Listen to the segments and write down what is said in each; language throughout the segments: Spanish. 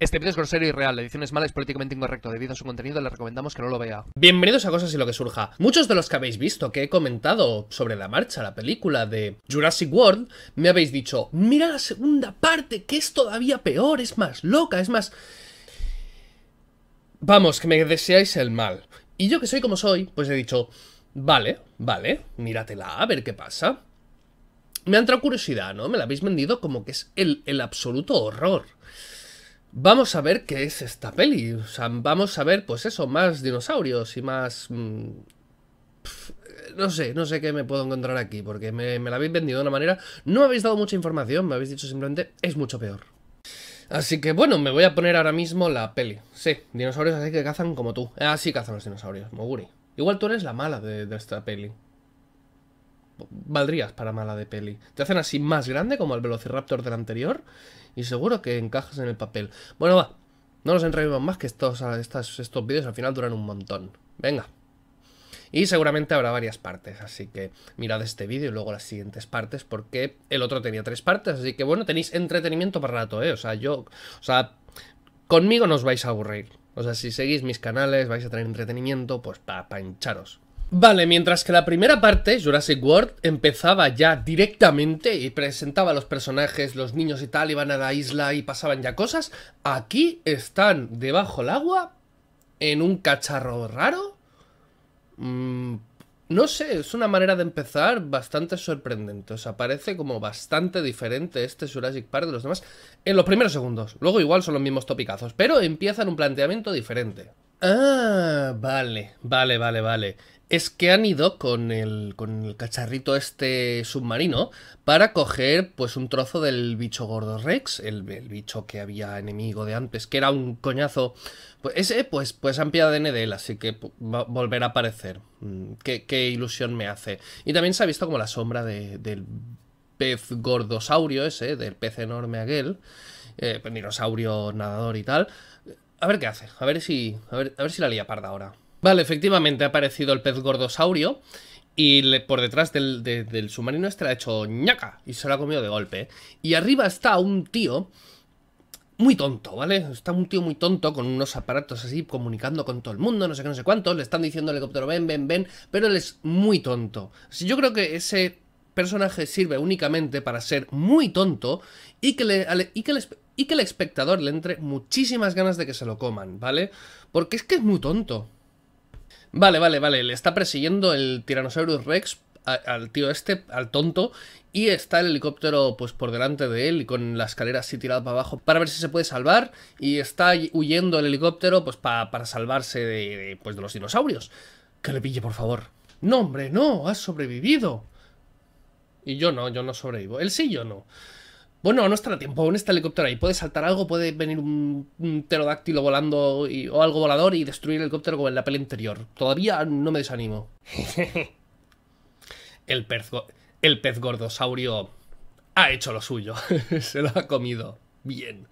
Este vídeo es grosero y real, la edición es mala, es políticamente incorrecto. Debido a su contenido, le recomendamos que no lo vea. Bienvenidos a Cosas y lo que surja. Muchos de los que habéis visto que he comentado sobre la marcha, la película de Jurassic World, me habéis dicho, mira la segunda parte, que es todavía peor, es más loca, es más... Vamos, que me deseáis el mal. Y yo que soy como soy, pues he dicho, vale, vale, míratela, a ver qué pasa. Me ha entrado curiosidad, ¿no? Me la habéis vendido como que es el, el absoluto horror vamos a ver qué es esta peli. vamos a ver, pues eso, más dinosaurios y más... Mm, no sé, no sé qué me puedo encontrar aquí, porque me, la habéis vendido de una manera... No me habéis dado mucha información, me habéis dicho simplemente, es mucho peor. Así que bueno, me voy a poner ahora mismo la peli. Sí, dinosaurios así que cazan como tú. Eh, así cazan los dinosaurios, Moguri. Igual tú eres la mala de esta peli valdrías para mala de peli. Te hacen así más grande como el Velociraptor del anterior y seguro que encajas en el papel. Bueno, va, no nos enredemos más que estos, estos vídeos al final duran un montón. Venga. Y seguramente habrá varias partes, así que mirad este vídeo y luego las siguientes partes, porque el otro tenía tres partes, así que bueno, tenéis entretenimiento para rato, ¿eh? O sea, yo, o sea, conmigo no os vais a aburrir. O sea, si seguís mis canales, vais a tener entretenimiento, pues para pa hincharos. Vale, mientras que la primera parte, Jurassic World, empezaba ya directamente y presentaba a los personajes, los niños y tal, iban a la isla y pasaban ya cosas, aquí están debajo el agua, en un cacharro raro. Mm, no sé, es una manera de empezar bastante sorprendente. O sea, parece como bastante diferente este Jurassic Park de los demás en los primeros segundos. Luego igual son los mismos topicazos, pero empiezan un planteamiento diferente. Ah, vale. Vale, vale, vale, vale. Es que han ido con el, cacharrito este submarino para coger pues un trozo del bicho gordo Rex, el, bicho que había enemigo de antes, que era un coñazo. Pues ese pues, pues han pillado ADN de él, así que va, volverá a aparecer. Mm, qué, ilusión me hace. Y también se ha visto como la sombra del pez gordosaurio ese, del pez enorme aquel, eh, pues, dinosaurio nadador y tal. A ver qué hace, a ver si, a ver, a ver si la lía parda ahora. Vale, efectivamente ha aparecido el pez gordosaurio y por detrás del, submarino este ha hecho ñaca y se lo ha comido de golpe. Y arriba está un tío muy tonto, ¿vale? Está un tío muy tonto con unos aparatos así comunicando con todo el mundo, no sé qué, no sé cuánto. Le están diciendo al helicóptero ven, ven, ven, pero él es muy tonto. yo creo que ese personaje sirve únicamente para ser muy tonto y que, y que el espectador le entre muchísimas ganas de que se lo coman, ¿vale? Porque es que es muy tonto. Vale, vale, vale. Le está persiguiendo el Tyrannosaurus Rex al tío este, al tonto, y está el helicóptero pues por delante de él y con la escalera así tirada para abajo para ver si se puede salvar y está huyendo el helicóptero pues para salvarse de, pues, de los dinosaurios. Que le pille, por favor. No, hombre, no, has sobrevivido. Y yo no, yo no sobrevivo. Él sí, yo no. Bueno, no estará tiempo, aún está el helicóptero ahí. Puede saltar algo, puede venir un, pterodáctilo volando o algo volador y destruir el helicóptero como en la peli interior. Todavía no me desanimo. el, pez, el pez gordosaurio ha hecho lo suyo. Se lo ha comido. Bien.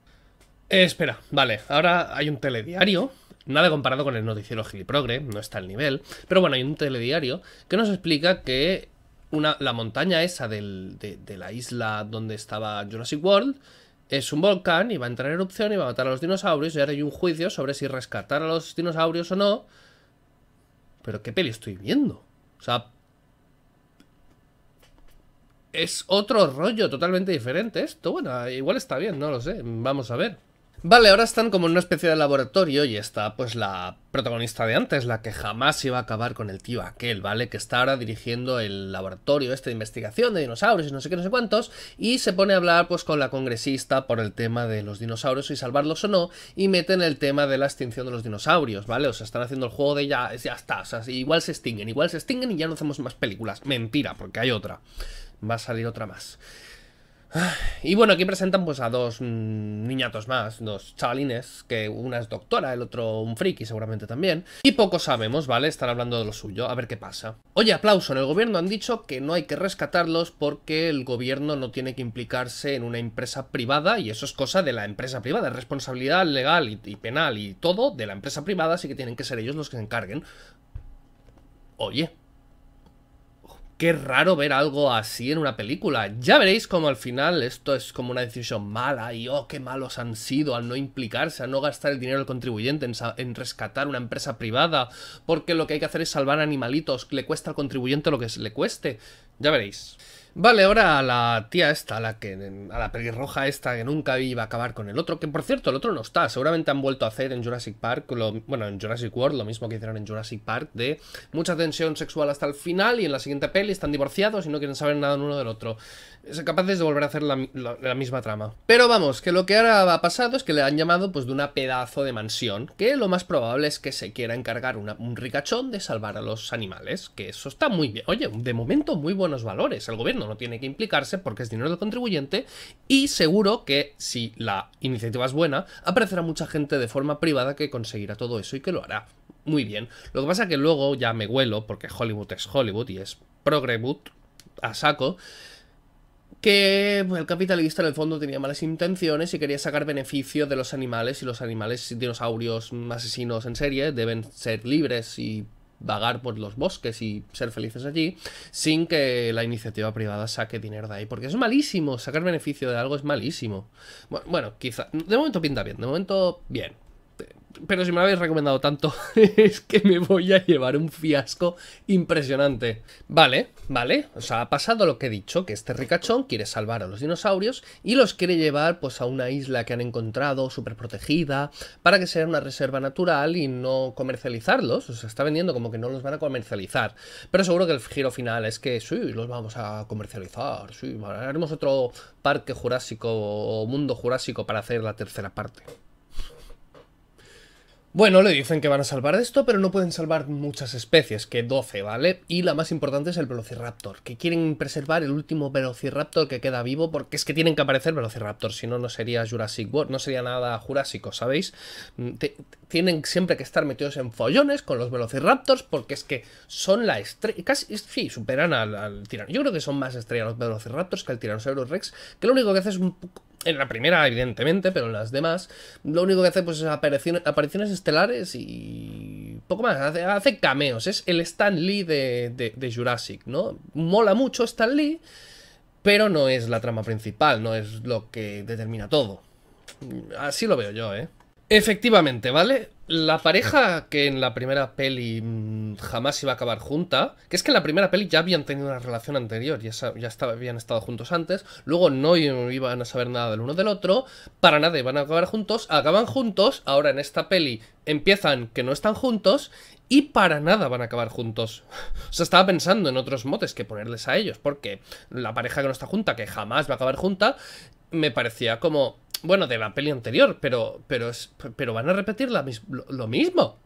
Eh, espera, vale, ahora hay un telediario. Nada comparado con el noticiero Giliprogre, no está al nivel. Pero bueno, hay un telediario que nos explica que una, la montaña esa del, de, de, la isla donde estaba Jurassic World es un volcán y va a entrar en erupción y va a matar a los dinosaurios y ahora hay un juicio sobre si rescatar a los dinosaurios o no. Pero qué peli estoy viendo. O sea... Es otro rollo totalmente diferente esto. Bueno, igual está bien, no lo sé. Vamos a ver. Vale, ahora están como en una especie de laboratorio y está pues la protagonista de antes, la que jamás se iba a acabar con el tío aquel, ¿vale? Que está ahora dirigiendo el laboratorio este de investigación de dinosaurios y no sé qué, no sé cuántos, y se pone a hablar pues con la congresista por el tema de los dinosaurios y salvarlos o no, y meten el tema de la extinción de los dinosaurios, ¿vale? O sea, están haciendo el juego de ya, ya está, o sea, igual se extinguen, igual se extinguen y ya no hacemos más películas. Mentira, porque hay otra. Va a salir otra más. Y bueno, aquí presentan pues a dos mm, niñatos más, dos chavalines, que una es doctora, el otro un friki seguramente también. Y poco sabemos, ¿vale? Están hablando de lo suyo, a ver qué pasa. Oye, aplauso, en el gobierno han dicho que no hay que rescatarlos porque el gobierno no tiene que implicarse en una empresa privada y eso es cosa de la empresa privada, responsabilidad legal y, y penal y todo de la empresa privada, así que tienen que ser ellos los que se encarguen. Oye, Qué raro ver algo así en una película. Ya veréis cómo al final esto es como una decisión mala y oh, qué malos han sido al no implicarse, a no gastar el dinero del contribuyente en, en, rescatar una empresa privada, porque lo que hay que hacer es salvar animalitos, le cuesta al contribuyente lo que le cueste. Ya veréis. Vale, ahora a la tía esta, a la que a la pelirroja esta que nunca iba a acabar con el otro, que por cierto, el otro no está, seguramente han vuelto a hacer en Jurassic Park, lo, bueno, en Jurassic World, lo mismo que hicieron en Jurassic Park, de mucha tensión sexual hasta el final y en la siguiente peli están divorciados y no quieren saber nada uno del otro. capaces de volver a hacer la, misma trama. Pero vamos, que lo que ahora ha pasado es que le han llamado pues de una pedazo de mansión, que lo más probable es que se quiera encargar un ricachón de salvar a los animales, que eso está muy bien. Oye, de momento muy buenos valores, el gobierno no tiene que implicarse porque es dinero del contribuyente y seguro que si la iniciativa es buena, aparecerá mucha gente de forma privada que conseguirá todo eso y que lo hará. Muy bien. Lo que pasa que luego ya me huelo, porque Hollywood es Hollywood y es progreboot, a saco, que el capitalista en el fondo tenía malas intenciones y quería sacar beneficio de los animales y los animales dinosaurios asesinos en serie deben ser libres y vagar por los bosques y ser felices allí, sin que la iniciativa privada saque dinero de ahí. Porque es malísimo, sacar beneficio de algo es malísimo. Bueno, quizá, de momento pinta bien, de momento bien, pero si me lo habéis recomendado tanto, es que me voy a llevar un fiasco impresionante. Vale, vale, o sea, ha pasado lo que he dicho, que este ricachón quiere salvar a los dinosaurios y los quiere llevar pues a una isla que han encontrado súper protegida para que sea una reserva natural y no comercializarlos, o sea, está vendiendo como que no los van a comercializar, pero seguro que el giro final es que sí, los vamos a comercializar, sí, haremos otro parque jurásico o mundo jurásico para hacer la tercera parte. Bueno, le dicen que van a salvar de esto, pero no pueden salvar muchas especies, que 12, ¿vale? Y la más importante es el Velociraptor, que quieren preservar el último Velociraptor que queda vivo, porque es que tienen que aparecer Velociraptor, si no, no sería Jurassic World, no sería nada jurásico, ¿sabéis? Mm, tienen siempre que estar metidos en follones con los Velociraptors, porque es que son la estrella, casi, sí, superan al, al Yo creo que son más estrellas los Velociraptors que el Tyrannosaurus Rex, que lo único que hace es un en la primera, evidentemente, pero en las demás, lo único que hace pues, es apariciones, apariciones estelares y poco más. Hace, cameos. Es el Stan Lee de, de Jurassic, ¿no? Mola mucho Stan Lee, pero no es la trama principal, no es lo que determina todo. Así lo veo yo, ¿eh? Efectivamente, ¿vale? La pareja que en la primera peli mm, jamás iba a acabar junta, que es que en la primera peli ya habían tenido una relación anterior, ya, ya habían estado juntos antes, luego no iban a saber nada del uno del otro, para nada iban a acabar juntos, acaban juntos, ahora en esta peli empiezan que no están juntos y para nada van a acabar juntos. O sea, estaba pensando en otros motes que ponerles a ellos, porque la pareja que no está junta, que jamás va a acabar junta, me parecía como bueno, de la peli anterior, pero, pero, es, pero van a repetir lo, mismo.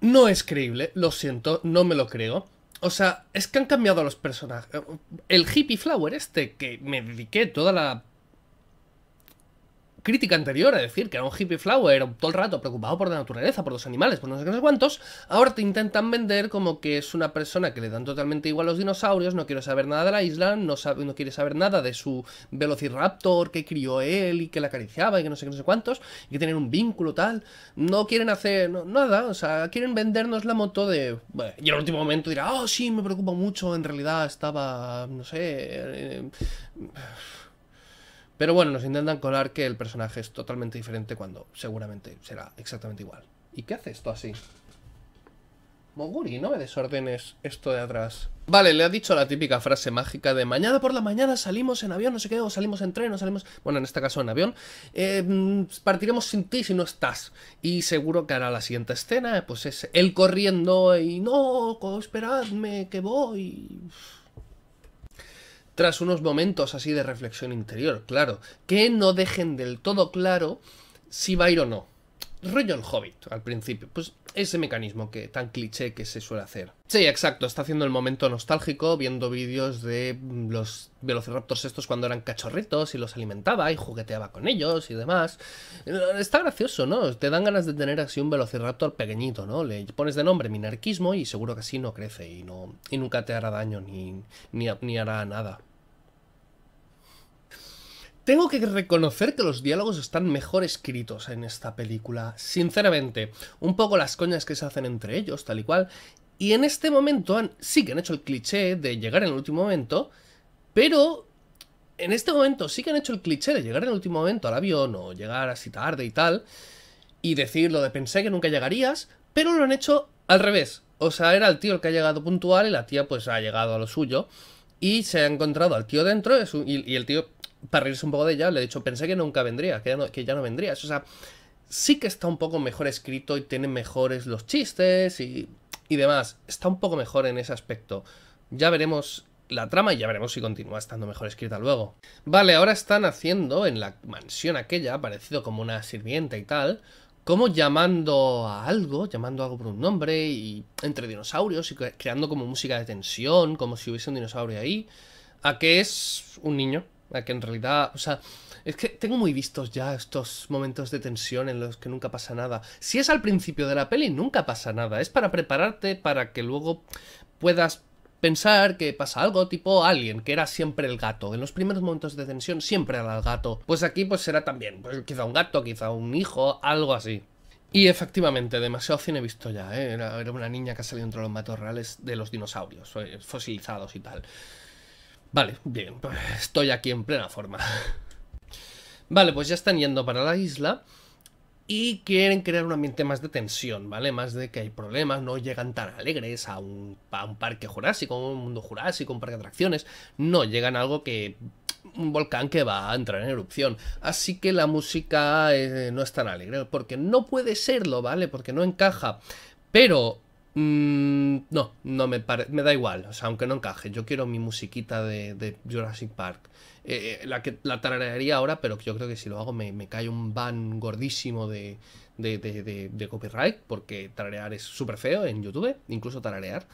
No es creíble, lo siento, no me lo creo. O sea, es que han cambiado los personajes. El hippie flower este, que me dediqué toda la crítica anterior a decir que era un hippie flower todo el rato preocupado por la naturaleza, por los animales, por no sé qué, no sé cuántos, ahora te intentan vender como que es una persona que le dan totalmente igual a los dinosaurios, no quiere saber nada de la isla, no, sabe, no quiere saber nada de su velociraptor que crió él y que la acariciaba y que no sé qué, no sé cuántos, y que tienen un vínculo tal. No quieren hacer nada, o sea, quieren vendernos la moto de... Bueno, y en el último momento dirá, oh sí, me preocupa mucho, en realidad estaba, no sé... Eh, pero bueno, nos intentan colar que el personaje es totalmente diferente cuando seguramente será exactamente igual. ¿Y qué hace esto así? Moguri, no me desordenes esto de atrás. Vale, le ha dicho la típica frase mágica de mañana por la mañana salimos en avión, no sé qué, o salimos en tren, o salimos... Bueno, en este caso en avión. Eh, mm, partiremos sin ti si no estás. Y seguro que hará la siguiente escena, pues es él corriendo y no, esperadme que voy tras unos momentos así de reflexión interior, claro, que no dejen del todo claro si va a ir o no. Rollo el Hobbit al principio, pues ese mecanismo que tan cliché que se suele hacer. Sí, exacto, está haciendo el momento nostálgico viendo vídeos de mm, los velociraptors estos cuando eran cachorritos y los alimentaba y jugueteaba con ellos y demás. Eh, está gracioso, ¿no? Te dan ganas de tener así un velociraptor pequeñito, ¿no? Le pones de nombre minarquismo y seguro que así no crece y, no, y nunca te hará daño ni, ni, ni hará nada. Tengo que reconocer que los diálogos están mejor escritos en esta película, sinceramente. Un poco las coñas que se hacen entre ellos, tal y cual. Y en este momento han, sí que han hecho el cliché de llegar en el último momento, pero en este momento sí que han hecho el cliché de llegar en el último momento al avión o llegar así tarde y tal, y decir lo de pensé que nunca llegarías, pero lo han hecho al revés. O sea, era el tío el que ha llegado puntual y la tía pues ha llegado a lo suyo. Y se ha encontrado al tío dentro y el tío para reírse un poco de ella, le he dicho, pensé que nunca vendría, que ya no, que ya no vendrías. O sea, sí que está un poco mejor escrito y tiene mejores los chistes y, y demás. Está un poco mejor en ese aspecto. Ya veremos la trama y ya veremos si continúa estando mejor escrita luego. Vale, ahora están haciendo en la mansión aquella, parecido como una sirvienta y tal, como llamando a algo, llamando a algo por un nombre y entre dinosaurios y creando como música de tensión, como si hubiese un dinosaurio ahí, a que es un niño, que en realidad, o sea, es que tengo muy vistos ya estos momentos de tensión en los que nunca pasa nada. Si es al principio de la peli, nunca pasa nada. Es para prepararte para que luego puedas pensar que pasa algo tipo alguien que era siempre el gato. En los primeros momentos de tensión siempre era el gato. Pues aquí pues será también, pues quizá un gato, quizá un hijo, algo así. Y efectivamente, demasiado cine visto ya, ¿eh? era, una niña que ha salido entre los matorrales de los dinosaurios, eh, fosilizados y tal. Vale, bien, pues estoy aquí en plena forma. Vale, pues ya están yendo para la isla y quieren crear un ambiente más de tensión, ¿vale? Más de que hay problemas, no llegan tan alegres a un, un parque jurásico, un mundo jurásico, un parque de atracciones. No, llegan a algo que... un volcán que va a entrar en erupción. Así que la música eh, no es tan alegre, porque no puede serlo, ¿vale? Porque no encaja. Pero Mm, no, no me me da igual, o sea, aunque no encaje, yo quiero mi musiquita de, Jurassic Park. Eh, eh, la que la tararearía ahora, pero yo creo que si lo hago me, cae un ban gordísimo de, de, copyright, porque tararear es súper feo en YouTube, incluso tararear.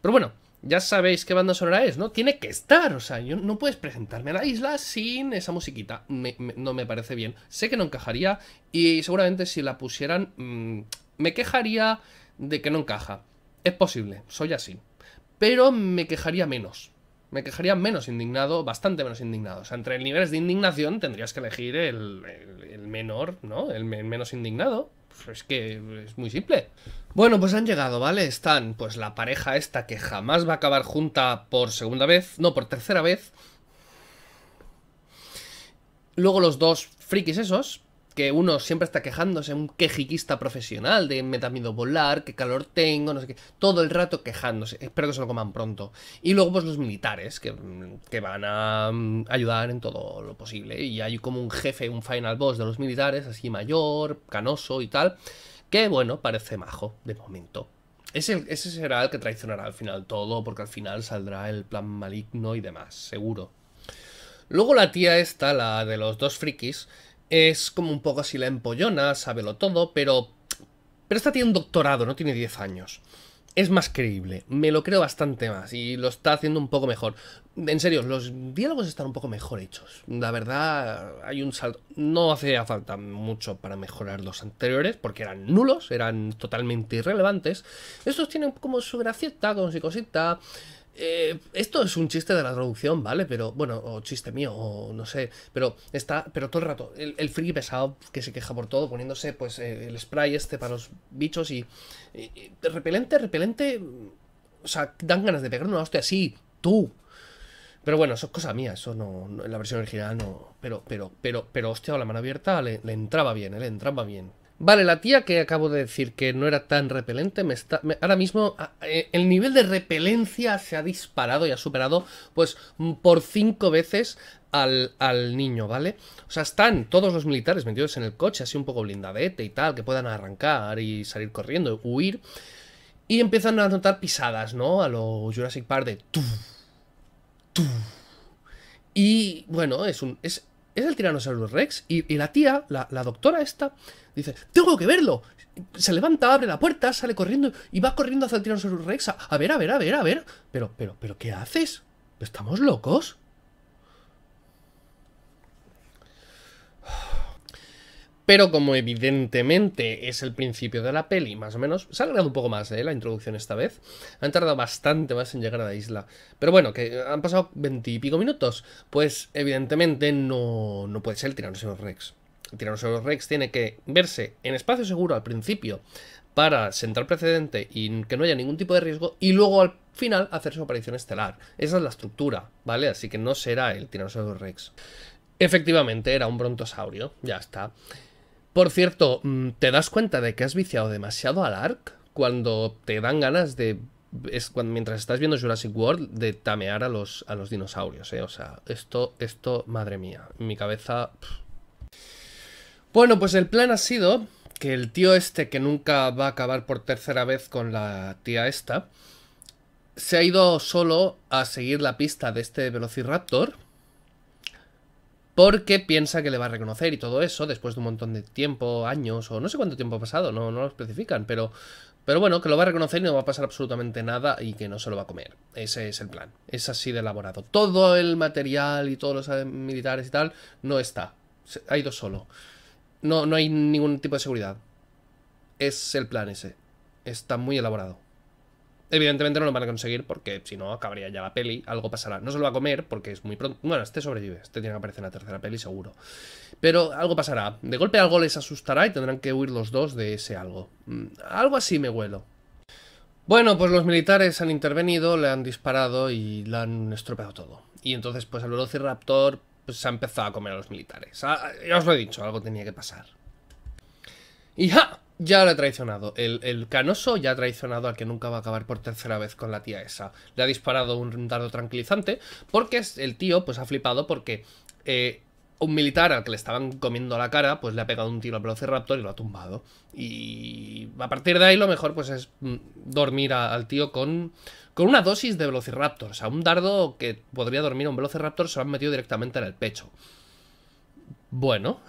Pero bueno, ya sabéis qué banda sonora es, ¿no? Tiene que estar, o sea, no puedes presentarme a la isla sin esa musiquita. no me parece bien. Sé que no encajaría y seguramente si la pusieran mm, me quejaría de que no encaja. Es posible, soy así. Pero me quejaría menos. Me quejaría menos indignado, bastante menos indignado. O sea, entre niveles de indignación tendrías que elegir el, menor, ¿no? El, menos indignado. Pues es que es muy simple. Bueno, pues han llegado, ¿vale? Están, pues la pareja esta que jamás va a acabar junta por segunda vez, no, por tercera vez. Luego los dos frikis esos, que uno siempre está quejándose, un quejiquista profesional de me da miedo volar, qué calor tengo, no sé qué, todo el rato quejándose, espero que se lo coman pronto. Y luego pues los militares que, mm, van a mm, ayudar en todo lo posible y hay como un jefe, un final boss de los militares, así mayor, canoso y tal, que bueno, parece majo de momento. Ese, ese será el que traicionará al final todo, porque al final saldrá el plan maligno y demás, seguro. Luego la tía esta, la de los dos frikis, es como un poco así la empollona, sábelo todo, pero... Pero esta tiene un doctorado, no tiene 10 años. Es más creíble, me lo creo bastante más y lo está haciendo un poco mejor. En serio, los diálogos están un poco mejor hechos. La verdad, hay un salto... No hacía falta mucho para mejorar los anteriores porque eran nulos, eran totalmente irrelevantes. Estos tienen como su gracieta, con su cosita... Eh, esto es un chiste de la traducción, ¿vale? Pero, bueno, o chiste mío, o no sé. Pero está, pero todo el rato, el, el friki pesado que se queja por todo, poniéndose, pues, eh, el spray este para los bichos y, Repelente, repelente. O sea, dan ganas de pegar una hostia así, tú. Pero bueno, eso es cosa mía, eso no, en la versión original no. Pero, pero, pero, pero, hostia, la mano abierta le, entraba bien, le entraba bien. Eh, Vale, la tía que acabo de decir que no era tan repelente, me está, ahora mismo eh, el nivel de repelencia se ha disparado y ha superado pues mm, por cinco veces al, niño, ¿vale? O sea, están todos los militares metidos en el coche, así un poco blindadete y tal, que puedan arrancar y salir corriendo, huir. Y empiezan a notar pisadas, ¿no? A lo Jurassic Park de... ¡Tú! ¡Tú! Y bueno, es un... Es, es el Tyrannosaurus Rex. Y, la tía, la, doctora esta, dice, tengo que verlo. Se levanta, abre la puerta, sale corriendo y va corriendo hacia el Tiranosaurus Rex. A, a ver, a ver, a ver, a ver. Pero, pero, pero, ¿qué haces? ¿Estamos locos? Pero como evidentemente es el principio de la peli, más o menos, se ha alargado un poco más ¿eh? la introducción esta vez. Han tardado bastante más en llegar a la isla. Pero bueno, que han pasado veintipico minutos. Pues evidentemente no, no puede ser el Tyrannosaurus Rex. El Rex tiene que verse en espacio seguro al principio para sentar precedente y que no haya ningún tipo de riesgo y luego al final hacer su aparición estelar. Esa es la estructura, ¿vale? Así que no será el Tyrannosaurus Rex. Efectivamente, era un brontosaurio, ya está. Por cierto, mm, ¿te das cuenta de que has viciado demasiado al ARC cuando te dan ganas de es cuando, mientras estás viendo Jurassic World de tamear a los, a los dinosaurios, ¿eh? O sea, esto, esto, madre mía, mi cabeza... Bueno, pues el plan ha sido que el tío este, que nunca va a acabar por tercera vez con la tía esta, se ha ido solo a seguir la pista de este Velociraptor porque piensa que le va a reconocer y todo eso después de un montón de tiempo, años o no sé cuánto tiempo ha pasado, no, no lo especifican, pero, pero bueno, que lo va a reconocer y no va a pasar absolutamente nada y que no se lo va a comer. Ese es el plan, es así de elaborado. Todo el material y todos los eh, militares y tal no está, ha ido solo. No, no hay ningún tipo de seguridad. Es el plan ese, está muy elaborado. Evidentemente no lo van a conseguir porque si no acabaría ya la peli, algo pasará. No se lo va a comer porque es muy pronto. Bueno, este sobrevive, este tiene que aparecer en la tercera peli seguro. Pero algo pasará. De golpe algo les asustará y tendrán que huir los dos de ese algo. Mm, algo así me huelo. Bueno, pues los militares han intervenido, le han disparado y le han estropeado todo. Y entonces pues el Velociraptor pues, se ha empezado a comer a los militares. Ah, ya os lo he dicho, algo tenía que pasar. ¡Y ja! ya lo ha traicionado. El, canoso ya ha traicionado al que nunca va a acabar por tercera vez con la tía esa. Le ha disparado un dardo tranquilizante porque el tío pues ha flipado porque eh, un militar al que le estaban comiendo la cara pues le ha pegado un tiro al Velociraptor y lo ha tumbado. Y a partir de ahí lo mejor pues es mm, dormir al tío con, con una dosis de Velociraptor. O sea, un dardo que podría dormir a un Velociraptor se lo han metido directamente en el pecho. Bueno.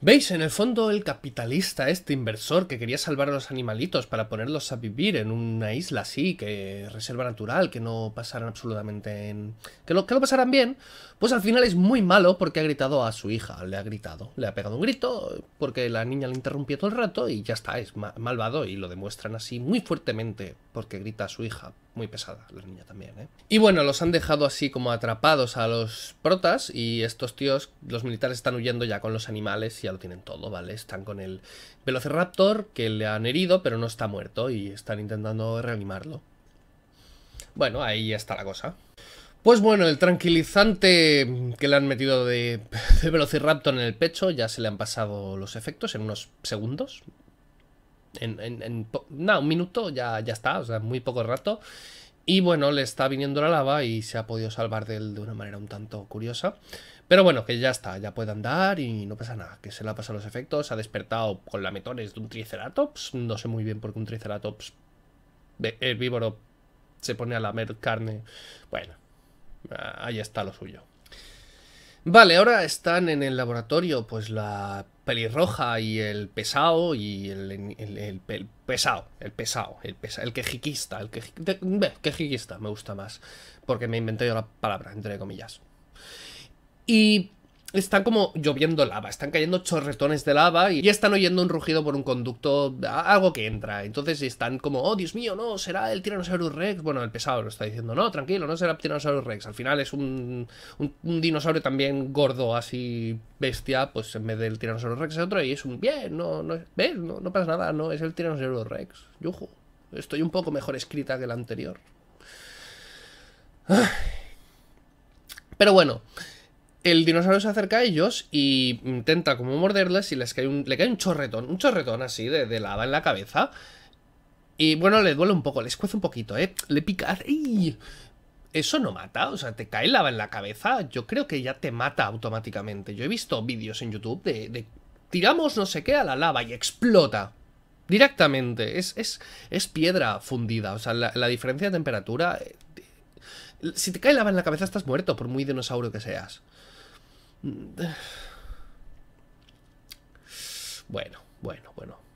¿Veis? En el fondo el capitalista, este inversor que quería salvar a los animalitos para ponerlos a vivir en una isla así, que reserva natural, que no pasaran absolutamente en... que lo, que lo pasaran bien, pues al final es muy malo porque ha gritado a su hija, le ha gritado, le ha pegado un grito porque la niña le interrumpió todo el rato y ya está, es malvado y lo demuestran así muy fuertemente porque grita a su hija, muy pesada, la niña también, ¿eh? Y bueno, los han dejado así como atrapados a los protas y estos tíos, los militares están huyendo ya con los animales y ya lo tienen todo, ¿vale? Están con el velociraptor que le han herido pero no está muerto y están intentando reanimarlo. Bueno, ahí está la cosa. Pues bueno, el tranquilizante que le han metido de, de Velociraptor en el pecho ya se le han pasado los efectos en unos segundos, en, un minuto ya, ya está, o sea, muy poco rato. Y bueno, le está viniendo la lava y se ha podido salvar de él de una manera un tanto curiosa. Pero bueno, que ya está, ya puede andar y no pasa nada, que se le ha pasado los efectos, ha despertado con lametones de un triceratops, no sé muy bien por qué un triceratops herbívoro se pone a lamer carne. Bueno, ahí está lo suyo. Vale, ahora están en el laboratorio, pues la pelirroja y el pesado y el, el, el, pesado, el pesado, el pesado, el quejiquista, el quejiquista, me gusta más, porque me he yo la palabra, entre comillas. Y están como lloviendo lava, están cayendo chorretones de lava y, están oyendo un rugido por un conducto, algo que entra. Entonces están como, oh Dios mío, no, será el Tyrannosaurus Rex. Bueno, el pesado lo está diciendo, no, tranquilo, no será el Tyrannosaurus Rex. Al final es un, un, dinosaurio también gordo, así bestia, pues en vez del Tyrannosaurus Rex es otro y es un bien, no, no, ¿ves? No, pasa nada, no, es el Tyrannosaurus Rex. Yuju, estoy un poco mejor escrita que la anterior. Pero bueno. El dinosaurio se acerca a ellos y intenta como morderles y les cae un, le cae un chorretón, un chorretón así de, lava en la cabeza. Y bueno, le duele un poco, le escuece un poquito, ¿eh? Le pica... Eso no mata, o sea, te cae lava en la cabeza, yo creo que ya te mata automáticamente. Yo he visto vídeos en YouTube de, tiramos no sé qué a la lava y explota. Directamente, es, es, es piedra fundida, o sea, la, la diferencia de temperatura... Eh, si te cae lava en la cabeza estás muerto, por muy dinosaurio que seas. Bueno, bueno, bueno.